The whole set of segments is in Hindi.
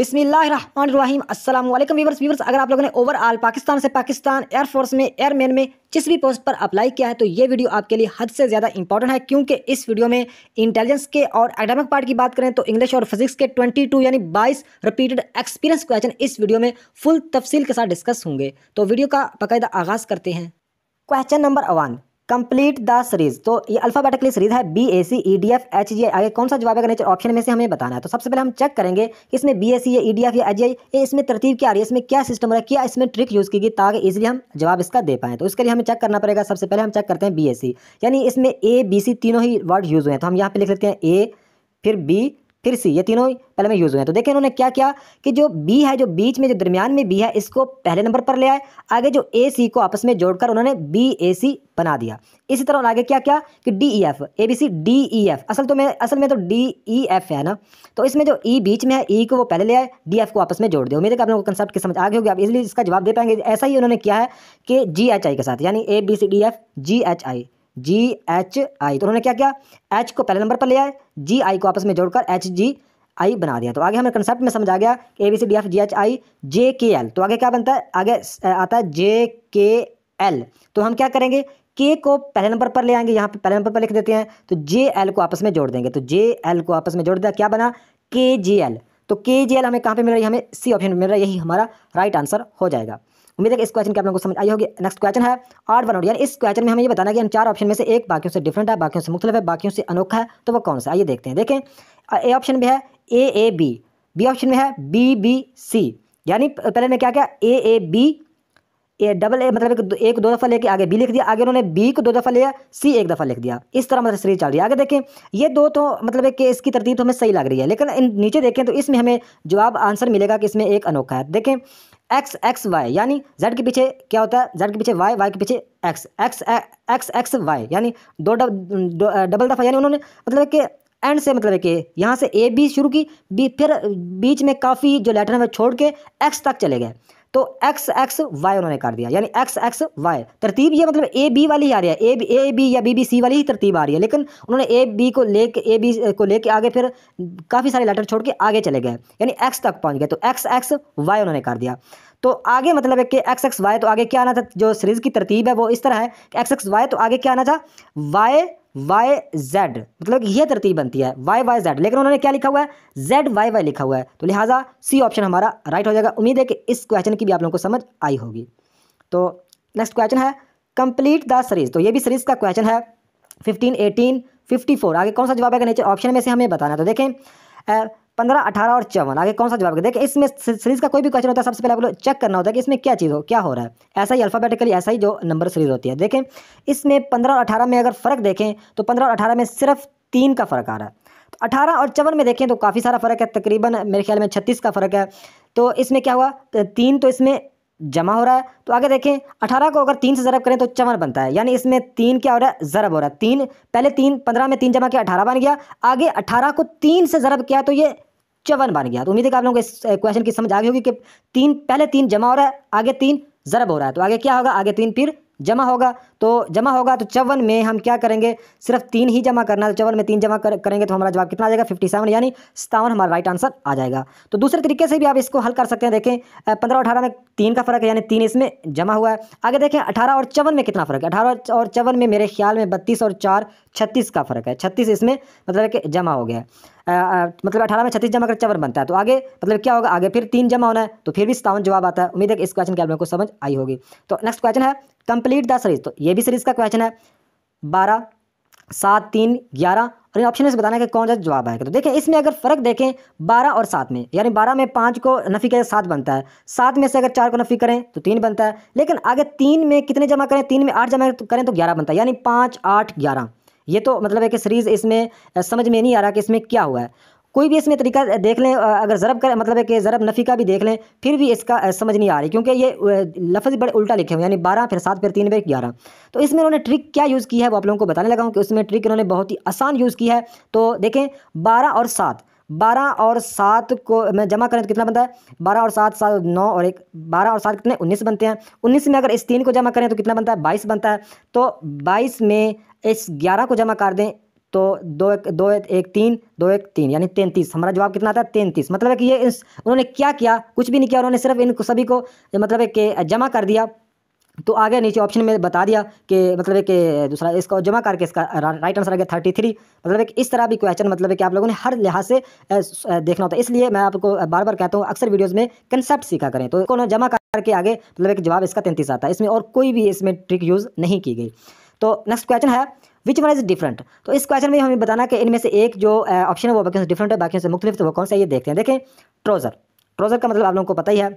बिसमीम अस्सलाम वालेकुम व्यूवर्स अगर आप लोगों ने ओवरऑल पाकिस्तान से पाकिस्तान एयरफोर्स में एयरमैन में जिस भी पोस्ट पर अप्लाई किया है तो ये वीडियो आपके लिए हद से ज़्यादा इंपॉर्टेंट है क्योंकि इस वीडियो में इंटेलिजेंस के और एकेडमिक पार्ट की बात करें तो इंग्लिश और फिजिक्स के टू यानी बाईस रिपीटेड एक्सपीरियंस क्वेश्चन इस वीडियो में फुल तफसील के साथ डिस्कस होंगे तो वीडियो का बाकायदा आगाज़ करते हैं question number one complete the series तो ये अल्फाबेटिकली सीरीज है B A C E D F H G I आगे कौन सा जवाब है नेचर ऑप्शन में से हमें बताना है तो सबसे पहले हम चेक करेंगे कि इसमें बी ए सी या ई डी एफ या एच जी आई इसमें तरतीब क्या आ रही है इसमें क्या सिस्टम हो रहा है क्या इसमें ट्रिक यूज़ की गई ताकि इजिली हम जवाब इसका दे पाएँ तो इसके लिए हमें चेक करना पड़ेगा सबसे पहले हम चेक करते हैं बी ए सी यानी इसमें ए बी सी तीनों ही वर्ड यूज़ हुए हैं तो हम यहाँ पर लिख लेते हैं ए फिर बी फिर सी ये तीनों पहले में यूज़ हुए हैं तो देखें उन्होंने क्या किया कि जो बी है जो बीच में जो दरमियान में बी है इसको पहले नंबर पर ले आए आगे जो ए सी को आपस में जोड़कर उन्होंने बी ए सी बना दिया इसी तरह आगे क्या क्या कि D E F A B C D E F असल तो मैं असल में तो डी ई एफ है ना तो इसमें जो ई e बीच में है ई e को वो पहले ले आए डी एफ को आपस में जोड़ दिया उम्मीद है कि आप लोगों को कंसेप्ट की समझ आगे होगी आप इसलिए इसका जवाब दे पाएंगे ऐसा ही उन्होंने किया है कि जी एच आई के साथ यानी A B C D F G H I G H I तो उन्होंने क्या किया एच को पहले नंबर पर ले आए जी आई को आपस में जोड़कर एच जी आई बना दिया तो आगे हमें कंसेप्ट में समझ आ गया कि A B C D F G H I J K L तो आगे क्या बनता है आगे आता है जे के एल तो हम क्या करेंगे के को पहले नंबर पर ले आएंगे यहाँ पे पहले नंबर पर लिख देते हैं तो जे एल को आपस में जोड़ देंगे तो जे एल को आपस में जोड़ दिया क्या बना के जी एल तो के जी एल हमें कहाँ पे मिल रही है हमें सी ऑप्शन मिल रहा है यही हमारा राइट आंसर हो जाएगा उम्मीद है कि इस क्वेश्चन की आप लोगों को समझ आई होगी नेक्स्ट क्वेश्चन है आठ वन यानी इस क्वेश्चन में हमें ये बताना कि इन चार ऑप्शन में से एक बाकियों से डिफरेंट है बाकियों से मुख्तलिफ है बाकियों से अनोखा है तो वो कौन सा आइए देखते हैं देखें ए ऑप्शन में है A A B B option में है बी बी सी यानी पहले मैं क्या किया ए A B A double A मतलब एक, एक दो दफ़ा लेके आगे बी लिख दिया आगे उन्होंने बी को दो दफ़ा लिया सी एक दफ़ा लिख दिया इस तरह मतलब सीरीज चल रही है आगे देखें ये दो तो मतलब कि इसकी तरतीब तो हमें सही लग रही है लेकिन इन नीचे देखें तो इसमें हमें जवाब आंसर मिलेगा कि इसमें एक अनोखा है देखें एक्स एक्स वाई यानी जेड के पीछे क्या होता है जेड के पीछे वाई वाई के पीछे X X X X Y यानी दो डबल दफ़ा यानी उन्होंने मतलब कि एंड से मतलब कि यहाँ से ए बी शुरू की बी फिर बीच में काफ़ी जो लेटर है छोड़ के एक्स तक चले गए तो एक्स एक्स वाई उन्होंने कर दिया यानी एक्स एक्स वाई तरतीब ये मतलब ए बी वाली आ रही है ए बी ए बी या बी बी सी वाली ही तरतीब आ रही है लेकिन उन्होंने ए बी को लेके ए बी को लेके आगे फिर काफ़ी सारे लेटर छोड़ के आगे चले गए यानी एक्स तक पहुँच गए तो एक्स एक्स वाई उन्होंने कर दिया तो आगे मतलब है कि एक्स एक्स वाई तो आगे क्या आना था जो सीरीज़ की तरतीब है वो इस तरह है कि एक्स एक्स वाई तो आगे क्या आना था वाई वाई जेड मतलब ये तरतीब बनती है वाई वाई जेड लेकिन उन्होंने क्या लिखा हुआ है जेड वाई वाई लिखा हुआ है तो लिहाजा सी ऑप्शन हमारा राइट हो जाएगा उम्मीद है कि इस क्वेश्चन की भी आप लोगों को समझ आई होगी तो नेक्स्ट क्वेश्चन है कंप्लीट द सीरीज तो ये भी सीरीज का क्वेश्चन है फिफ्टीन एटीन फिफ्टी फोर आगे कौन सा जवाब आएगा नीचे ऑप्शन में से हमें बताना तो देखें पंद्रह अठारह और चौवन आगे कौन सा जवाब देखिए इसमें सीरीज का कोई भी क्वेश्चन होता है सबसे पहले लोग चेक करना होता है कि इसमें क्या चीज़ हो क्या हो रहा है ऐसा ही अल्फाबेटिकली ऐसा ही जो नंबर सीरीज होती है देखें इसमें पंद्रह और अठारह में अगर फ़र्क देखें तो पंद्रह और अठारह में सिर्फ तीन का फ़र्क आ रहा है तो अठारह और चौवन में देखें तो काफ़ी सारा फ़र्क है तकरीबन मेरे ख्याल में छत्तीस का फ़र्क है तो इसमें क्या हुआ तीन तो इसमें जमा हो रहा है तो आगे देखें अठारह को अगर तीन से ज़रब करें तो चवन बनता है यानी इसमें तीन क्या हो रहा है ज़रब हो रहा है तीन पहले तीन पंद्रह में तीन जमा किया अठारह बन गया आगे अठारह को तीन से ज़रब किया तो ये चवन बन गया तो उम्मीद है कि आप लोगों को इस क्वेश्चन की समझ आ गई होगी कि तीन पहले तीन जमा हो रहा है आगे तीन ज़रब हो रहा है तो आगे क्या होगा आगे तीन फिर जमा होगा तो जमा होगा तो चौवन में हम क्या करेंगे सिर्फ तीन ही जमा करना है तो चौवन में तीन जमा कर, करेंगे तो हमारा जवाब कितना आ जाएगा फिफ्टी सेवन यानी सत्तावन हमारा राइट आंसर आ जाएगा तो दूसरे तरीके से भी आप इसको हल कर सकते हैं देखें पंद्रह अठारह में तीन का फर्क है यानी तीन इसमें जमा हुआ है आगे देखें अठारह और चौवन में कितना फर्क है अठारह और चौवन में मेरे ख्याल में बत्तीस और चार छत्तीस का फर्क है छत्तीस इसमें मतलब कि जमा हो गया आ, मतलब अठारह में छत्तीस जमा कर चवन बनता है तो आगे मतलब क्या होगा आगे फिर तीन जमा होना है तो फिर भी सतावन जवाब आता है उम्मीद है कि इस क्वेश्चन के आप लोगों को समझ आई होगी तो नेक्स्ट क्वेश्चन है कंप्लीट द सीरीज तो ये ये भी सीरीज का क्वेश्चन है बारह सात तीन ग्यारह और ये ऑप्शन में से बताना है कि कौन सा जवाब आएगा तो देखें इसमें अगर फ़र्क देखें बारह और सात में यानी बारह में पाँच को नफ़ी करें सात बनता है सात में से अगर चार को नफ़ी करें तो तीन बनता है लेकिन अगर तीन में कितने जमा करें तीन में आठ जमा करें तो ग्यारह बनता है यानी पाँच आठ ग्यारह ये तो मतलब है कि सीरीज़ इसमें समझ में नहीं आ रहा कि इसमें क्या हुआ है कोई भी इसमें तरीका देख लें अगर ज़रब कर मतलब है कि ज़रब नफ़ी का भी देख लें फिर भी इसका समझ नहीं आ रही क्योंकि ये लफ्ज़ बड़े उल्टा लिखे हुए यानी बारह फिर सात फिर तीन फिर ग्यारह तो इसमें उन्होंने ट्रिक क्या यूज़ की है वो आप लोगों को बताने लगा हूँ कि उसमें ट्रिक इन्होंने बहुत ही आसान यूज़ की है तो देखें बारह और सात बारह और सात को मैं जमा करें तो कितना बनता है बारह और सात सात नौ और एक बारह और सात कितने उन्नीस बनते हैं उन्नीस में अगर इस तीन को जमा करें तो कितना बनता है बाईस बनता है तो बाईस में इस ग्यारह को जमा कर दें तो दो एक दो एक, एक तीन दो एक तीन यानी तैंतीस हमारा जवाब कितना आता है तैंतीस मतलब है कि ये इस उन्होंने क्या किया कुछ भी नहीं किया उन्होंने सिर्फ इन सभी को मतलब के जमा कर दिया तो आगे नीचे ऑप्शन में बता दिया कि मतलब एक कि दूसरा इसको जमा करके इसका राइट आंसर आ गया थर्टी थ्री मतलब एक कि इस तरह भी क्वेश्चन मतलब कि आप लोगों ने हर लिहाज से देखना होता है इसलिए मैं आपको बार बार कहता हूँ अक्सर वीडियोज़ में कंसेप्ट सीखा करें तो उन्होंने जमा करके आगे मतलब एक कि जवाब इसका तैंतीस आता है इसमें और कोई भी इसमें ट्रिक यूज़ नहीं की गई तो नेक्स्ट क्वेश्चन है विच वन इज़ डिफरेंट तो इस क्वेश्चन में हमें बताना कि इनमें से एक जो ऑप्शन है वो बाकी से डिफरेंट है बाकी से मुख्तलिफ तो वो कौन सा ये देखते हैं देखें ट्रोज़र ट्रोज़र का मतलब आप लोगों को पता ही है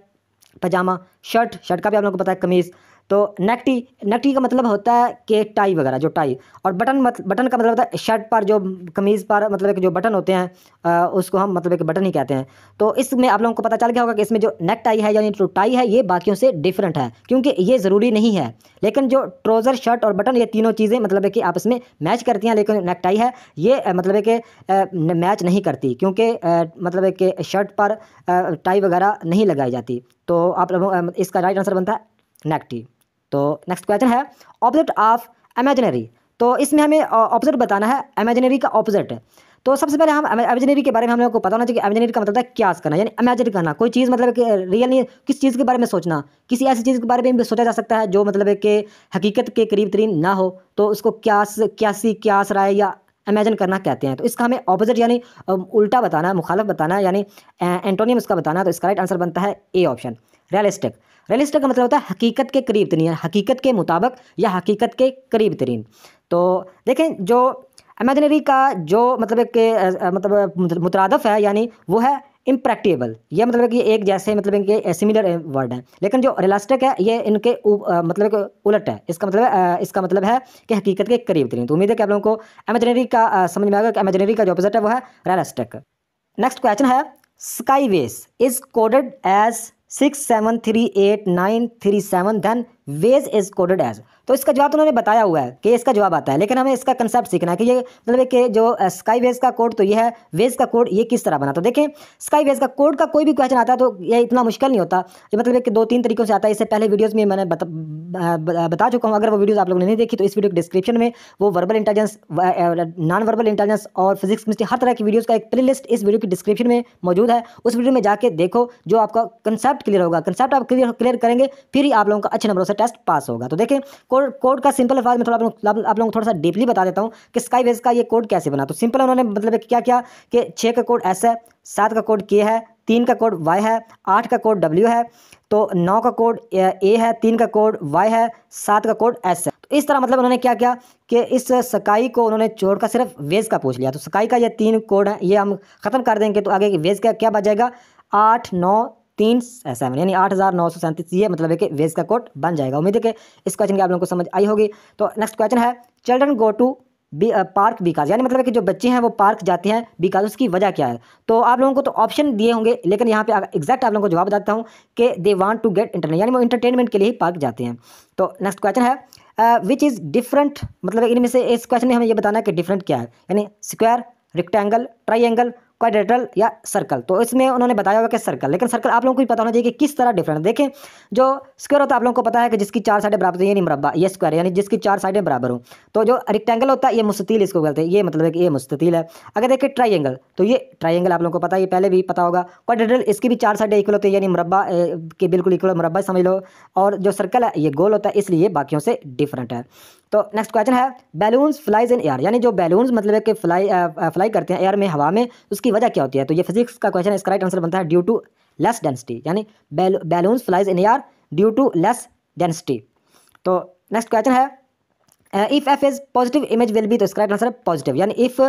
पजामा शर्ट शर्ट का भी आप लोगों को पता है कमीज़ तो नेकटी नेकटी का मतलब होता है कि टाई वगैरह जो टाई और बटन मत बटन का मतलब होता है शर्ट पर जो कमीज़ पर मतलब कि जो बटन होते हैं आ, उसको हम मतलब कि बटन ही कहते हैं तो इसमें आप लोगों को पता चल गया होगा कि इसमें जो नेक टाई है यानी जो टाई है ये बाकियों से डिफरेंट है क्योंकि ये ज़रूरी नहीं है लेकिन जो ट्रोज़र शर्ट और बटन ये तीनों चीज़ें मतलब कि आप इसमें मैच करती हैं लेकिन नेक टाई है ये मतलब कि मैच नहीं करती क्योंकि मतलब कि शर्ट पर टाई वगैरह नहीं लगाई जाती तो आप लोगों इसका राइट आंसर बनता है नेक टी तो नेक्स्ट क्वेश्चन है ऑपोजिट ऑफ इमेजिनरी तो इसमें हमें ऑपोजिट बताना है इमेजिनरी का ऑपोजिट तो सबसे पहले हम इमेजिनरी के बारे में हम लोगों को पता होना चाहिए कि का मतलब है क्या करना यानी इमेजिन करना कोई चीज़ मतलब कि रियल नहीं किस चीज़ के बारे में सोचना किसी ऐसी चीज़ के बारे में भी सोचा जा सकता है जो मतलब कि हकीकत के करीब तरीन ना हो तो उसको क्यास क्यासी क्यास राय या इमेजिन करना कहते हैं तो इसका हमें ऑपोजिट यानी उल्टा बताना मुखालफ बताना यानी एंटोनियम इसका बताना तो इसका राइट आंसर बनता है ए ऑप्शन रियलिस्टिक रियलिस्टिक का मतलब होता है हकीकत के करीब तरीन हकीकत के मुताबिक या हकीकत के करीब तरीन तो देखें जो इमेजनरी का जो मतलब एक मतलब मुतरदफ़ है यानी वो है इम्प्रैक्टिबल ये मतलब कि एक जैसे मतलब इनके सिमिलर वर्ड है लेकिन जो रिलास्टिक है ये इनके उ, आ, मतलब उलट है इसका मतलब आ, इसका मतलब है कि हकीकत के करीब तरीन तो उम्मीद है कि आप लोगों को इमेजनरी का आ, समझ में आएगा कि इमेजनरी का जो अपोजिट है वो है रिलास्टिक नेक्स्ट क्वेश्चन है sky ways is coded as six seven three eight nine three seven then ways is coded as तो इसका जवाब तो उन्होंने बताया हुआ है कि इसका जवाब आता है लेकिन हमें इसका कंसेप्ट सीखना है कि ये मतलब कि जो स्काई वेज का कोड तो ये है वेज का कोड ये किस तरह बना तो देखें स्काई वेज का कोड का कोई भी क्वेश्चन आता है तो ये इतना मुश्किल नहीं होता ये मतलब कि दो तीन तरीकों से आता है इससे पहले वीडियोज में मैंने बता, बता चुका हूँ अगर वो वीडियोज़ आप लोगों ने नहीं देखी तो इस वीडियो के डिस्क्रिप्शन में वो verbal intelligence non verbal intelligence और फिजिक्स केमिस्ट्री हर तरह की वीडियोज़ का एक प्ले लिस्ट इस वीडियो की डिस्क्रिप्शन में मौजूद है उस वीडियो में जाकर देखो जो आपका कंसेप्ट क्लियर होगा कंसेप्ट आप क्लियर क्लियर करेंगे फिर ही आप लोगों का अच्छे नंबरों से टेस्ट पास होगा तो देखें कोड कोड का सिंपल अफाज में थोड़ा आप लोगों को थोड़ा सा डीपली बता देता हूँ कि स्काई बेस का ये कोड कैसे बना तो सिंपल उन्होंने मतलब क्या किया कि छः का कोड एस है सात का कोड के है तीन का कोड वाई है आठ का कोड डब्ल्यू है तो नौ का कोड ए है तीन का कोड वाई है सात का कोड एस है तो इस तरह मतलब उन्होंने क्या किया कि इस सकाई को उन्होंने चोर का सिर्फ वेज का पूछ लिया तो सकाई का ये तीन कोड है ये हम ख़त्म कर देंगे तो आगे वेज का क्या बच जाएगा आठ नौ तीन सेवन यानी आठ हज़ार नौ सौ सैंतीस ये मतलब है कि वेज का कोट बन जाएगा उम्मीद है कि इस क्वेश्चन की आप लोगों को समझ आई होगी तो नेक्स्ट क्वेश्चन है children go to be park because यानी मतलब है कि जो बच्चे हैं वो पार्क जाते हैं बिकाज उसकी वजह क्या है तो आप लोगों को तो ऑप्शन दिए होंगे लेकिन यहाँ पे एग्जैक्ट आप लोगों को जवाब बताता हूँ कि they want to get internet यानी वो इंटरटेनमेंट के लिए ही पार्क जाते हैं तो नेक्स्ट क्वेश्चन है विच इज़ डिफरेंट मतलब इनमें से इस क्वेश्चन में हमें यह बताना है कि डिफरेंट क्या है यानी स्क्वायर रिक्टेंगल ट्राइंगल क्वाड्रेटल या सर्कल तो इसमें उन्होंने बताया हुआ कि सर्कल लेकिन सर्कल आप लोगों को भी पता होना चाहिए कि किस तरह डिफरेंट देखें जो स्क्वायर होता है आप लोगों को पता है कि जिसकी चार साइडें बराबर होती है यानी मरबा ये स्क्वायर यानी जिसकी चार साइडें बराबर हो तो जो रेक्टेंगल होता है ये मुस्तील इसको बोलते हैं ये मतलब कि ये मुस्तील है अगर देखें ट्राइंगल तो ये ट्राइंगल आप लोगों को पता है ये पहले भी पता होगा क्वाड्रेटल इसकी भी चार साइडें इक्वल होती है यानी मरबा के बिल्कुल इक्वल मरबा समझ लो और जो सर्कल है ये गोल होता है इसलिए बाकियों से डिफरेंट है तो नेक्स्ट क्वेश्चन है बैलून्स फ्लाइज इन एयर यानी जो बैलून्स मतलब कि फ्लाई आ, फ्लाई करते हैं एयर में हवा में उसकी वजह क्या होती है तो ये फिजिक्स का क्वेश्चन इसका राइट आंसर बनता है ड्यू टू लेस डेंसिटी यानी balloons flies in air due to less density तो नेक्स्ट क्वेश्चन है if F is positive image will be तो इसका राइट आंसर है पॉजिटिव यानी इफ़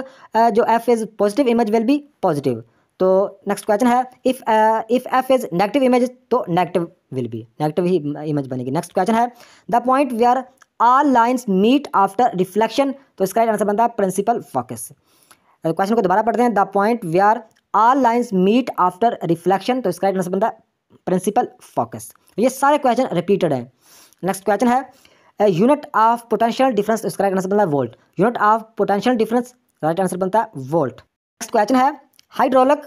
जो F is positive image will be positive तो नेक्स्ट क्वेश्चन है if if F is negative image तो नेगेटिव विल बी नेगेटिव ही इमेज बनेगी नेक्स्ट क्वेश्चन है the point where all lines meet after reflection तो इसका आंसर बनता है प्रिंसिपल फोकस क्वेश्चन को दोबारा पढ़ते हैं the point where all lines meet after reflection तो इसका आंसर बनता है प्रिंसिपल फोकस तो ये सारे क्वेश्चन रिपीटेड हैं नेक्स्ट क्वेश्चन है यूनिट ऑफ पोटेंशियल डिफरेंस इसका राइट आंसर बनता है volt unit of potential difference right answer बनता है वोल्ट नेक्स्ट क्वेश्चन है hydraulic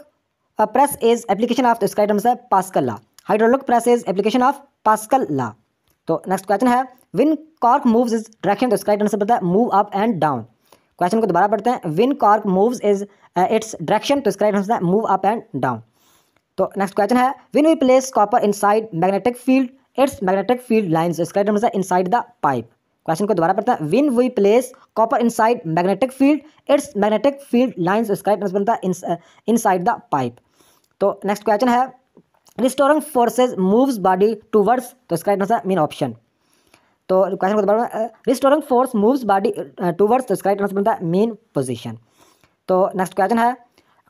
press is application of तो इसका राइट आंसर है Pascal law hydraulic press is application of Pascal law तो नेक्स्ट क्वेश्चन है when cork move is direction right answer पता है move up and down question को दोबारा पढ़ते हैं when cork move is its direction तो इसका राइट आंसर है मूव अप एंड डाउन तो नेक्स्ट क्वेश्चन है when we place copper inside magnetic field its magnetic field line स्क्राइट right answer inside the pipe question को दोबारा पढ़ते हैं when we place copper inside magnetic field its magnetic field lines स्क्राइट राइट आंसर बनता है साइड द पाइप तो नेक्स्ट क्वेश्चन है restoring forces moves body towards तो इसका आंसर मीन ऑप्शन तो क्वेश्चन को दोबारा restoring force moves body towards तो इसका आंसर बनता है मेन पोजिशन तो नेक्स्ट क्वेश्चन है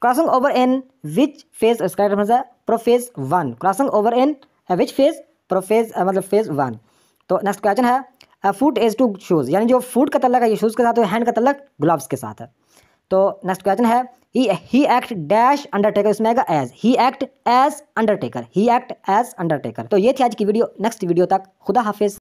crossing over in which phase इसका answer prophase one crossing over in which phase prophase मतलब फेज वन तो नेक्स्ट क्वेश्चन है फूट एज टू शूज़ यानी जो फूट का तलक है ये शूज़ के साथ हैंड का तलक ग्लव्स के साथ है तो नेक्स्ट क्वेश्चन है ही एक्ट डैश अंडरटेकर इसमें आएगा एज ही एक्ट एज अंडरटेकर ही एक्ट एज अंडरटेकर तो ये थी आज की वीडियो नेक्स्ट वीडियो तक खुदा हाफिज